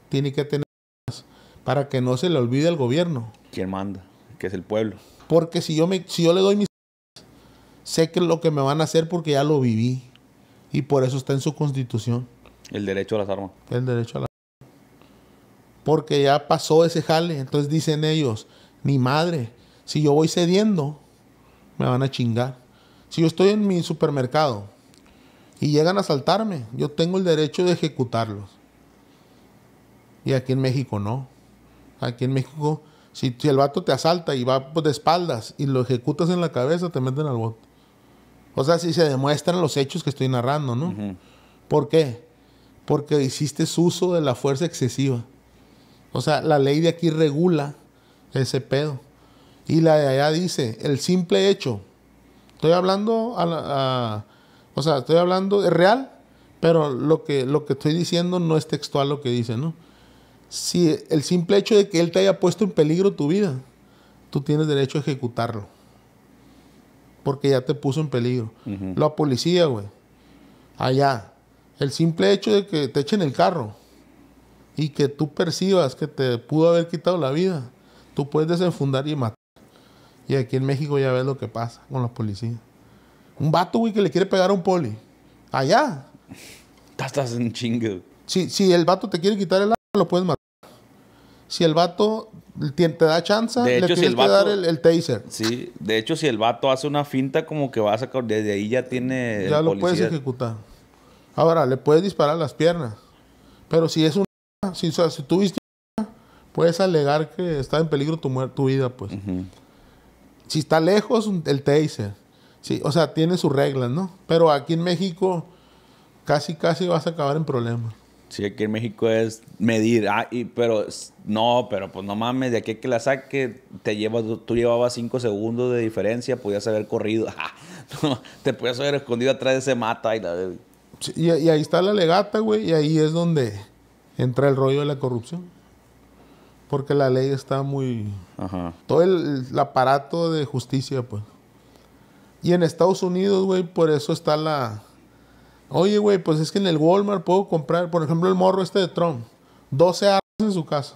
tiene que tener armas para que no se le olvide al gobierno. ¿Quién manda? Que es el pueblo. Porque si yo, me, si yo le doy mi sé que lo que me van a hacer porque ya lo viví. Y por eso está en su constitución. El derecho a las armas. El derecho a las armas. Porque ya pasó ese jale. Entonces dicen ellos, mi madre, si yo voy cediendo, me van a chingar. Si yo estoy en mi supermercado y llegan a asaltarme, yo tengo el derecho de ejecutarlos. Y aquí en México no. Aquí en México, si, el vato te asalta y va pues, de espaldas y lo ejecutas en la cabeza, te meten al bote. O sea, si se demuestran los hechos que estoy narrando, ¿no? ¿Por qué? Porque hiciste uso de la fuerza excesiva. O sea, la ley de aquí regula ese pedo. Y la de allá dice, el simple hecho. Estoy hablando a, o sea, estoy hablando es real, pero lo que, lo que estoy diciendo no es textual lo que dice, ¿no? Si el simple hecho de que él te haya puesto en peligro tu vida, tú tienes derecho a ejecutarlo porque ya te puso en peligro. La policía, güey, allá, el simple hecho de que te echen el carro y que tú percibas que te pudo haber quitado la vida, tú puedes desenfundar y matar. Y aquí en México ya ves lo que pasa con los policías. Un vato, güey, que le quiere pegar a un poli. Allá. Estás en chingo. Si, si el vato te quiere quitar el arma, lo puedes matar si el vato te da chance, le si que dar el, taser. Sí, de hecho, si el vato hace una finta, como que va a sacar, desde ahí ya tiene. Ya lo puedes ejecutar. Ahora, le puedes disparar las piernas. Pero si es una. Si, si tú viste puedes alegar que está en peligro tu, tu vida, pues. Si está lejos, el taser. Sí, o sea, tiene sus reglas, ¿no? Pero aquí en México, casi, casi vas a acabar en problemas. Sí, aquí en México es medir, ah, y, pero no, pero pues no mames, de aquí que la saque, te llevas, tú llevabas cinco segundos de diferencia, podías haber corrido, ah, te podías haber escondido atrás de ese mata. Y, y, ahí está la legata, güey, y ahí es donde entra el rollo de la corrupción. Porque la ley está muy... Todo el aparato de justicia, pues. Y en Estados Unidos, güey, por eso está la, Oye, güey, pues es que en el Walmart puedo comprar, por ejemplo, el morro este de Trump. 12 armas en su casa.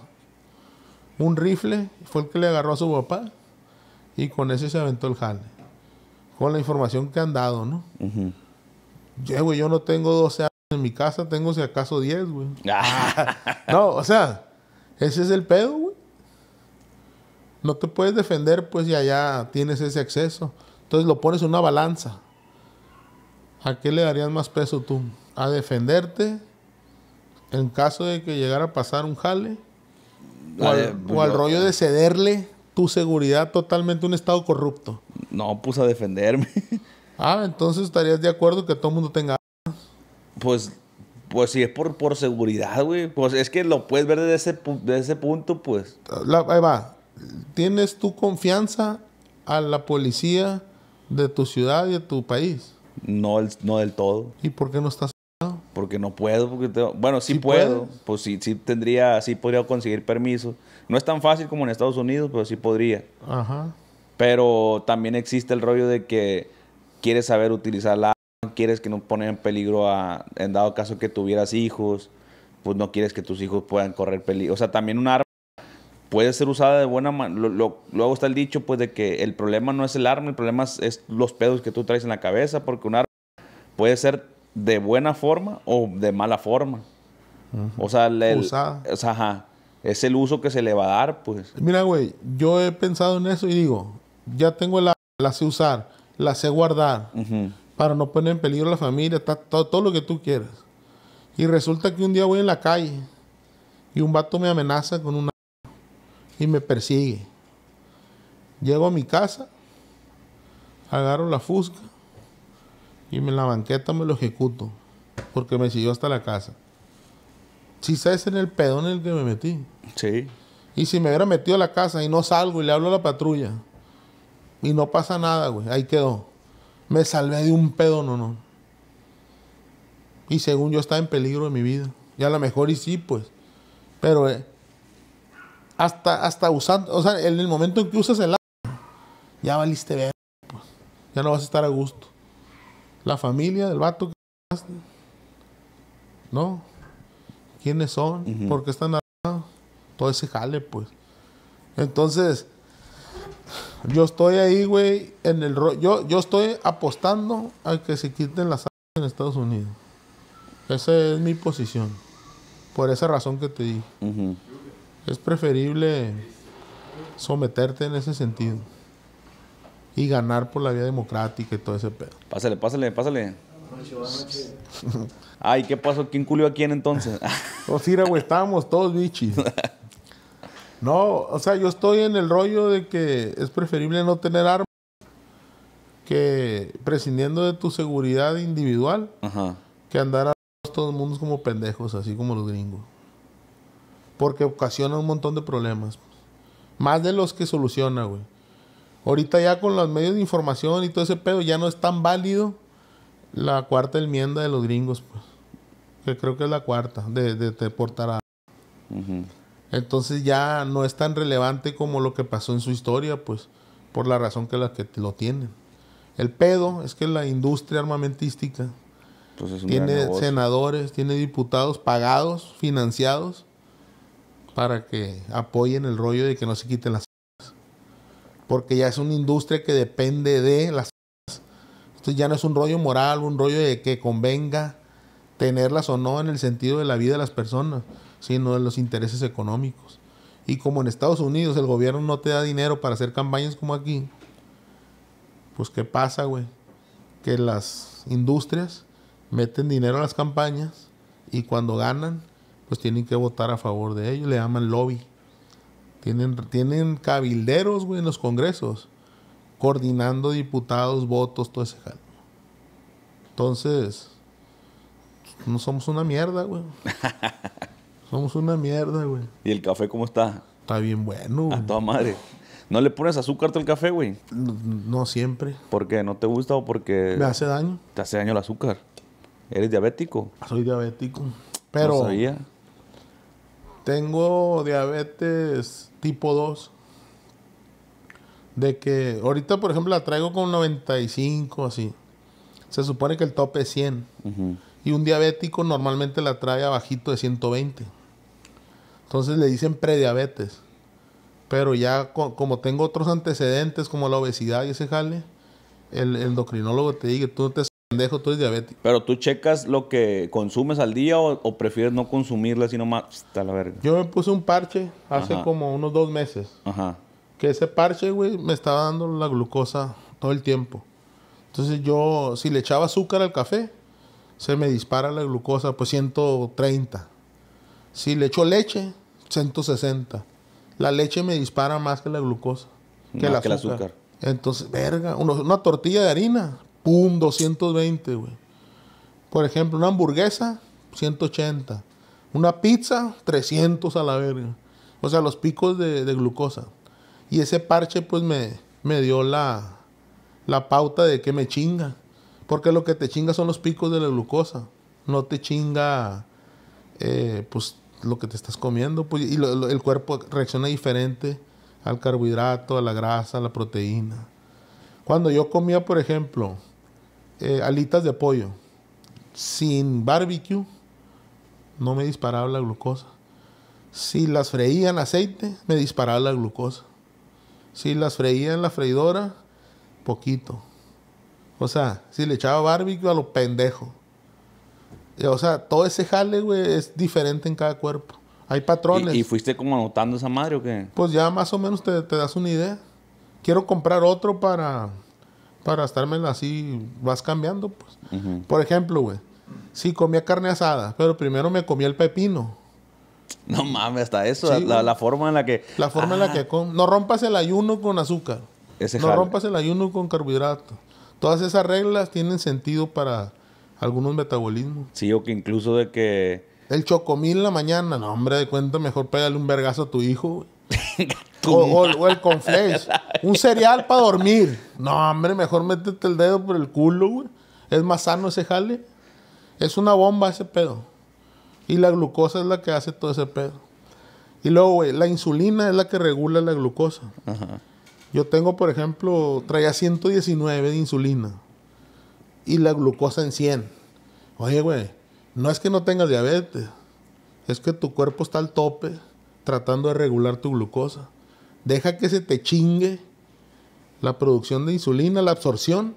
Un rifle, fue el que le agarró a su papá. Y con ese se aventó el jale. Con la información que han dado, ¿no? Yo, güey, yo no tengo 12 armas en mi casa, tengo si acaso 10, güey. Ah. no, o sea, ese es el pedo, güey. No te puedes defender, pues, ya allá tienes ese acceso. Entonces lo pones en una balanza. ¿A qué le darías más peso tú? ¿A defenderte en caso de que llegara a pasar un jale? ¿O, al, pues rollo de cederle tu seguridad totalmente a un Estado corrupto? No, puse a defenderme. ah, entonces estarías de acuerdo que todo el mundo tenga... Pues pues si es por, por seguridad, güey. Pues es que lo puedes ver desde ese, desde ese punto, pues. ahí va. ¿Tienes tu confianza a la policía de tu ciudad y de tu país? No, no del todo. ¿Y por qué no estás Porque no puedo. Porque bueno, sí, puedo. Pues sí, sí tendría, sí podría conseguir permiso. No es tan fácil como en Estados Unidos, pero sí podría. Ajá. Pero también existe el rollo de que quieres saber utilizar la quieres que no pongan en peligro a, en dado caso que tuvieras hijos, pues no quieres que tus hijos puedan correr peligro. O sea, también un arma puede ser usada de buena manera. Luego está el dicho, pues, de que el problema no es el arma, el problema es, los pedos que tú traes en la cabeza, porque un arma puede ser de buena forma o de mala forma. O sea, el, es el uso que se le va a dar, pues. Mira, güey, yo he pensado en eso y digo, ya tengo la, la sé usar, la sé guardar, para no poner en peligro la familia, todo, todo lo que tú quieras. Y resulta que un día voy en la calle y un vato me amenaza con una y me persigue. Llego a mi casa, agarro la fusca y en la banqueta me lo ejecuto porque me siguió hasta la casa. Si sabes en el pedón en el que me metí. Sí. Y si me hubiera metido a la casa y no salgo y le hablo a la patrulla y no pasa nada, güey, ahí quedó. Me salvé de un pedón o no. Y según yo estaba en peligro de mi vida. Y a lo mejor y sí, pues. Pero eh, hasta, usando, o sea, en el momento en que usas el arma, ya valiste ver, pues, ya no vas a estar a gusto. La familia del vato que ¿no? ¿Quiénes son? ¿Por qué están armados? Todo ese jale, pues. Entonces, yo estoy ahí, güey, en el ro yo, estoy apostando a que se quiten las armas en Estados Unidos. Esa es mi posición. Por esa razón que te dije. Es preferible someterte en ese sentido y ganar por la vía democrática y todo ese pedo. Pásale, pásale, pásale. Ay, ¿qué pasó? ¿Quién culió a quién entonces? Pues sí, güey, todos bichis. No, o sea, yo estoy en el rollo de que es preferible no tener armas que prescindiendo de tu seguridad individual que andar a todos los mundos como pendejos, así como los gringos. Porque ocasiona un montón de problemas. Más de los que soluciona, güey. Ahorita ya con los medios de información y todo ese pedo ya no es tan válido la cuarta enmienda de los gringos, pues. Que creo que es la cuarta, de, de, portar a... Entonces ya no es tan relevante como lo que pasó en su historia, pues, por la razón que la que lo tienen. El pedo es que la industria armamentística pues tiene senadores, tiene diputados pagados, financiados, para que apoyen el rollo de que no se quiten las Porque ya es una industria que depende de las esto ya no es un rollo moral, un rollo de que convenga tenerlas o no en el sentido de la vida de las personas, sino de los intereses económicos. Y como en Estados Unidos el gobierno no te da dinero para hacer campañas como aquí, pues ¿qué pasa, güey? Que las industrias meten dinero a las campañas y cuando ganan pues tienen que votar a favor de ellos, le llaman lobby. Tienen, tienen cabilderos, güey, en los congresos, coordinando diputados, votos, todo ese jalo. Entonces, no somos una mierda, güey. somos una mierda, güey. ¿Y el café cómo está? Está bien bueno, A toda madre. ¿No le pones azúcar al café, güey? No, siempre. ¿Por qué? ¿No te gusta o porque...? Me hace daño. Te hace daño el azúcar. ¿Eres diabético? Soy diabético. Pero... Tengo diabetes tipo 2. De que ahorita, por ejemplo, la traigo con 95, así. Se supone que el tope es 100. Y un diabético normalmente la trae abajito de 120. Entonces le dicen prediabetes. Pero ya como tengo otros antecedentes como la obesidad y ese jale, el, endocrinólogo te dice, tú no te pendejo, tú eres diabético. Pero tú checas lo que consumes al día o, prefieres no consumirla, sino más hasta la verga. Yo me puse un parche hace como unos dos meses. Ajá. Que ese parche, güey, me estaba dando la glucosa todo el tiempo. Entonces yo, si le echaba azúcar al café, se me dispara la glucosa, pues 130. Si le echo leche, 160. La leche me dispara más que la glucosa. Que, el, Que azúcar. Entonces, verga, una tortilla de harina, pum, 220, güey. Por ejemplo, una hamburguesa, 180. Una pizza, 300 a la verga. O sea, los picos de, glucosa. Y ese parche, pues, me, dio la, pauta de que me chinga. Porque lo que te chinga son los picos de la glucosa. No te chinga, eh, pues, lo que te estás comiendo. Pues, y el cuerpo reacciona diferente al carbohidrato, a la grasa, a la proteína. Cuando yo comía, por ejemplo, eh, alitas de apoyo. sin barbecue, no me disparaba la glucosa. Si las freía en aceite, me disparaba la glucosa. Si las freía en la freidora, poquito. O sea, si le echaba barbecue a lo pendejo. Eh, o sea, todo ese jale, güey, es diferente en cada cuerpo. Hay patrones. ¿Y, fuiste como anotando esa madre o qué? Pues ya más o menos te das una idea. Quiero comprar otro para para estarme así, vas cambiando, pues. Por ejemplo, güey, sí comía carne asada, pero primero me comía el pepino. No mames, hasta eso, la, forma en la que... La forma en la ah. que... Com no rompas el ayuno con azúcar. no rompas el ayuno con carbohidratos. Todas esas reglas tienen sentido para algunos metabolismos. Sí, o que incluso de que... El chocomil en la mañana, no hombre, de cuenta mejor pégale un vergazo a tu hijo, güey. o, el conflex. Un cereal para dormir. No, hombre, mejor métete el dedo por el culo, güey. Es más sano ese jale. Es una bomba ese pedo. Y la glucosa es la que hace todo ese pedo. Y luego, güey, la insulina es la que regula la glucosa. Yo tengo, por ejemplo, traía 119 de insulina y la glucosa en 100. Oye, güey, no es que no tengas diabetes, es que tu cuerpo está al tope tratando de regular tu glucosa. Deja que se te chingue la producción de insulina, la absorción,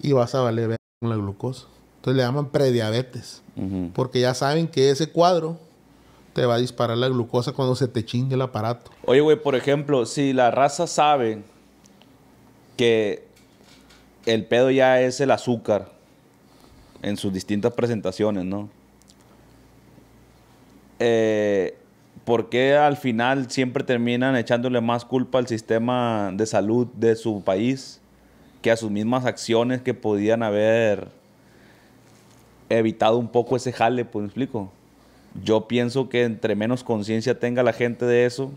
y vas a valer con la glucosa. Entonces le llaman prediabetes, porque ya saben que ese cuadro te va a disparar la glucosa cuando se te chingue el aparato. Oye, güey, por ejemplo, si la raza sabe que el pedo ya es el azúcar en sus distintas presentaciones, ¿no? Eh, ¿por qué al final siempre terminan echándole más culpa al sistema de salud de su país que a sus mismas acciones que podían haber evitado un poco ese jale? Pues me explico. Yo pienso que entre menos conciencia tenga la gente de eso,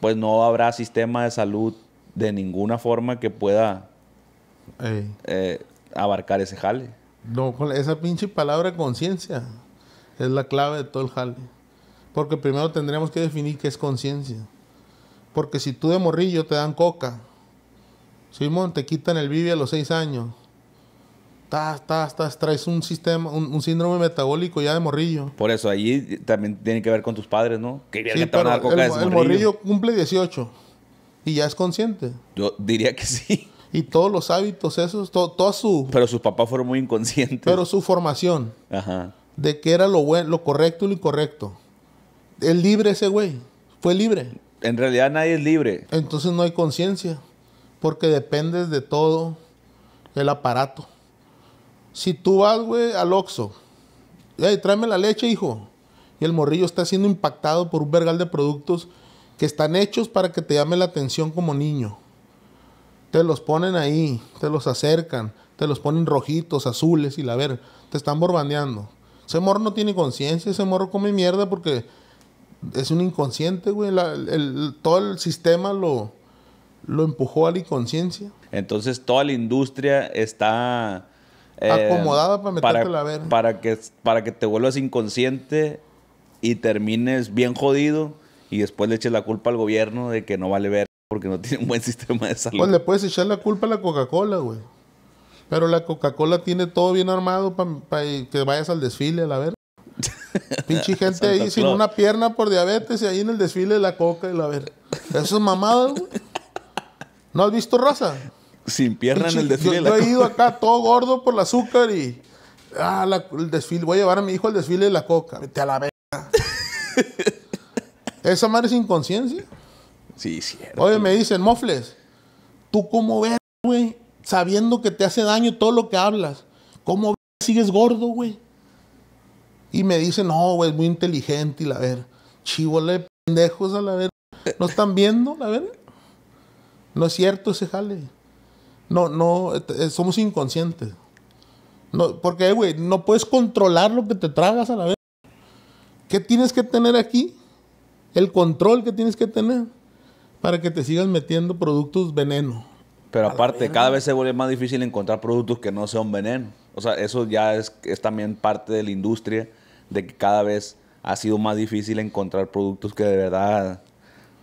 pues no habrá sistema de salud de ninguna forma que pueda eh, abarcar ese jale. No, esa pinche palabra conciencia es la clave de todo el jale. Porque primero tendríamos que definir qué es conciencia. Porque si tú de morrillo te dan coca, Simón, te quitan el vive a los seis años. Tas, traes un sistema, un, síndrome metabólico ya de morrillo. Por eso, allí también tiene que ver con tus padres, ¿no? Que sí, pero el, coca el, morrillo. cumple 18 y ya es consciente. Yo diría que sí. Y todos los hábitos esos, todo toda su... Pero sus papás fueron muy inconscientes. Pero su formación. Ajá. De qué era lo, bueno, lo correcto y lo incorrecto. Es libre ese güey. Fue libre. En realidad nadie es libre. Entonces no hay conciencia. Porque dependes de todo el aparato. Si tú vas, güey, al Oxxo. Hey, tráeme la leche, hijo. Y el morrillo está siendo impactado por un vergal de productos que están hechos para que te llame la atención como niño. Te los ponen ahí, te los acercan, te los ponen rojitos, azules y la ver, te están borbandeando. Ese morro no tiene conciencia, ese morro come mierda porque es un inconsciente, güey. el, todo el sistema lo, lo empujó a la inconsciencia. Entonces toda la industria está... Eh, Acomodada para meterte la verga. Para que, para que te vuelvas inconsciente y termines bien jodido y después le eches la culpa al gobierno de que no vale ver porque no tiene un buen sistema de salud. Pues le puedes echar la culpa a la Coca-Cola, güey. Pero la Coca-Cola tiene todo bien armado para que vayas al desfile, a la verga. Pinche gente ahí sin una pierna por diabetes y ahí en el desfile de la coca y la verga. Eso es mamada, ¿No has visto raza? Sin pierna en el desfile. Yo, he ido acá todo gordo por el azúcar y. Ah, el desfile. Voy a llevar a mi hijo al desfile de la coca. Vete a la verga. Esa madre sin conciencia Sí, sí Oye, me dicen, mofles, tú cómo ves, güey, sabiendo que te hace daño todo lo que hablas, ¿cómo ves, sigues gordo, güey? Y me dicen, no, güey, es muy inteligente y la ver. Chivole, pendejos a la ver. ¿No están viendo, la ver? No es cierto ese jale. No, no, eh, somos inconscientes. No, porque, güey, no puedes controlar lo que te tragas a la vez. ¿Qué tienes que tener aquí? El control que tienes que tener para que te sigas metiendo productos veneno. Pero aparte, cada vez se vuelve más difícil encontrar productos que no sean veneno. O sea, eso ya es, es también parte de la industria de que cada vez ha sido más difícil encontrar productos que de verdad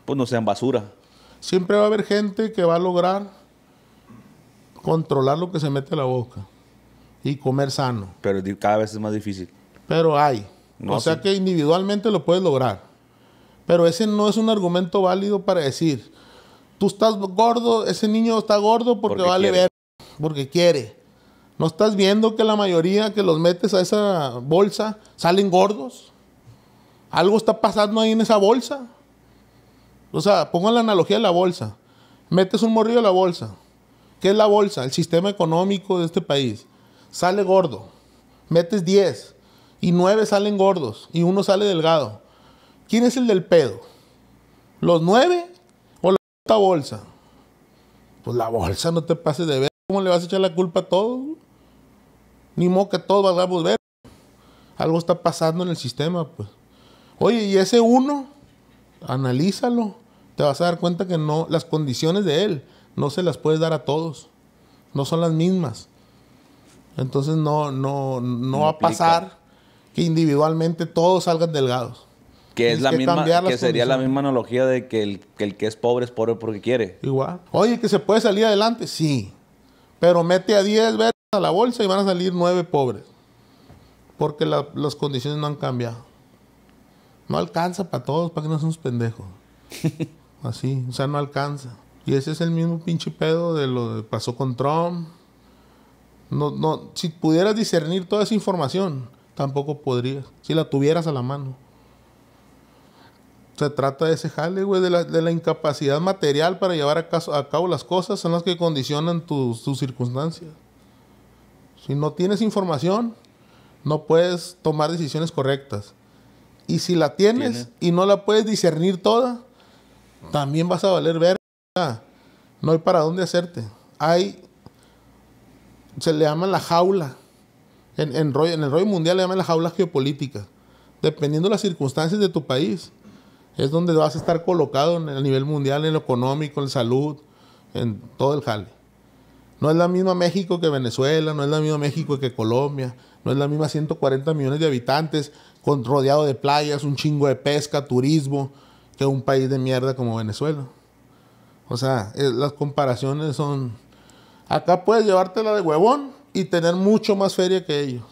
pues no sean basura. Siempre va a haber gente que va a lograr controlar lo que se mete a la boca y comer sano. Pero cada vez es más difícil. Pero hay. o sea que individualmente lo puedes lograr. Pero ese no es un argumento válido para decir, tú estás gordo, ese niño está gordo porque, vale ver, porque quiere. ¿No estás viendo que la mayoría que los metes a esa bolsa salen gordos? Algo está pasando ahí en esa bolsa. O sea, pongo la analogía de la bolsa. Metes un morrillo a la bolsa. ¿Qué es la bolsa? El sistema económico de este país. Sale gordo. Metes 10 y 9 salen gordos y uno sale delgado. ¿Quién es el del pedo? ¿Los 9 o la bolsa? Pues la bolsa, no te pases de ver. ¿Cómo le vas a echar la culpa a todos? Ni modo que todos a ver. Algo está pasando en el sistema, pues. Oye, y ese uno, analízalo. Te vas a dar cuenta que no, las condiciones de él no se las puedes dar a todos. No son las mismas. Entonces no, no, va a pasar que individualmente todos salgan delgados. Que es la misma, que sería la misma analogía de que el, que es pobre es pobre porque quiere. Igual. Oye, que se puede salir adelante, sí. Pero mete a 10, ver a la bolsa y van a salir nueve pobres, porque las condiciones no han cambiado. No alcanza para todos, para que no sean pendejos. Así, o sea, no alcanza. Y ese es el mismo pinche pedo de lo que pasó con Trump. No, no, si pudieras discernir toda esa información, tampoco podrías, si la tuvieras a la mano. Se trata de ese jale, güey, de la, de la incapacidad material para llevar a, cabo las cosas, son las que condicionan tus circunstancias. Si no tienes información, no puedes tomar decisiones correctas. Y si la tienes, y no la puedes discernir toda, también vas a valer ver. No hay para dónde hacerte. Hay, se le llama la jaula. En, en el rollo mundial le llaman la jaula geopolítica. Dependiendo de las circunstancias de tu país, es donde vas a estar colocado en el nivel mundial, en lo económico, en salud, en todo el jale. No es la misma México que Venezuela, no es la misma México que Colombia, no es la misma 140 millones de habitantes, con, rodeado de playas, un chingo de pesca, turismo, que un país de mierda como Venezuela. O sea, las comparaciones son... Acá puedes llevártela de huevón y tener mucho más feria que ellos,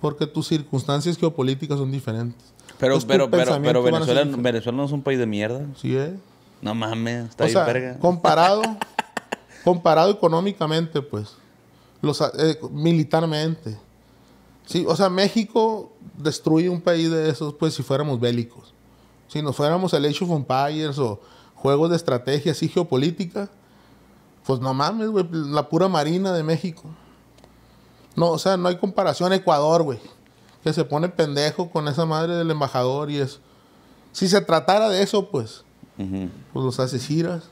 porque tus circunstancias geopolíticas son diferentes. Pero, pero, pero, Venezuela, no es un país de mierda. Sí, Eh? No mames, está o sea, Comparado Comparado económicamente, pues, los, eh, militarmente. Sí, o sea, México destruye un país de esos, pues, si fuéramos bélicos. Si nos fuéramos el Age of Empires o juegos de estrategia así geopolítica, pues no mames, güey, la pura marina de México. No, o sea, no hay comparación Ecuador, güey, que se pone pendejo con esa madre del embajador y eso. Si se tratara de eso, pues, pues los asesinas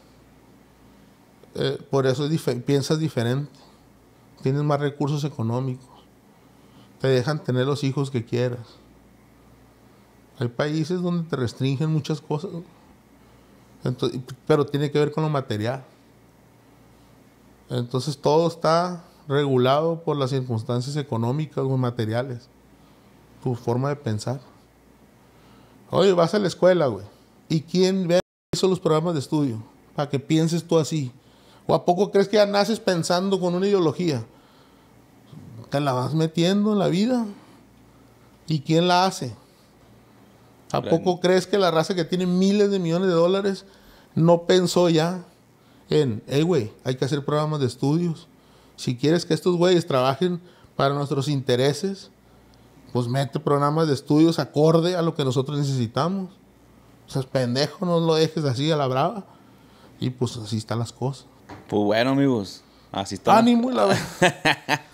eh, por eso piensas diferente, tienes más recursos económicos, te dejan tener los hijos que quieras. Hay países donde te restringen muchas cosas, pero tiene que ver con lo material. Entonces todo está regulado por las circunstancias económicas o materiales, tu forma de pensar. Oye, vas a la escuela, güey. ¿Y quién ve hizo los programas de estudio? Para que pienses tú así. ¿O a poco crees que ya naces pensando con una ideología? Que la vas metiendo en la vida. ¿Y quién la hace? ¿A poco crees que la raza que tiene miles de millones de dólares no pensó ya en, hey, güey, hay que hacer programas de estudios? Si quieres que estos güeyes trabajen para nuestros intereses, pues mete programas de estudios acorde a lo que nosotros necesitamos. O sea, pendejo, no lo dejes así a la brava. Y pues así están las cosas. Pues bueno, amigos, así está. Ánimo la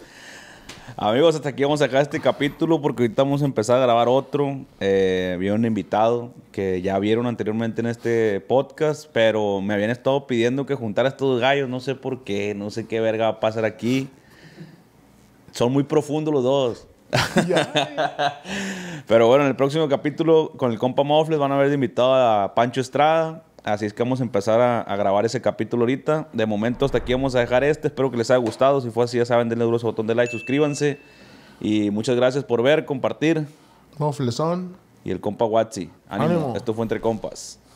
Amigos, hasta aquí vamos a sacar este capítulo porque ahorita vamos a empezar a grabar otro. Eh, vi un invitado que ya vieron anteriormente en este podcast, pero me habían estado pidiendo que juntara estos gallos, no sé por qué, no sé qué verga va a pasar aquí. Son muy profundos los dos. pero bueno, en el próximo capítulo con el compa Mofles van a ver invitado a Pancho Estrada Así es que vamos a empezar a, grabar ese capítulo ahorita. De momento hasta aquí vamos a dejar este. Espero que les haya gustado. Si fue así, ya saben, denle duro botón de like, suscríbanse. Y muchas gracias por ver, compartir. Moflesón. Y el compa Watsi. Esto fue Entre Compas.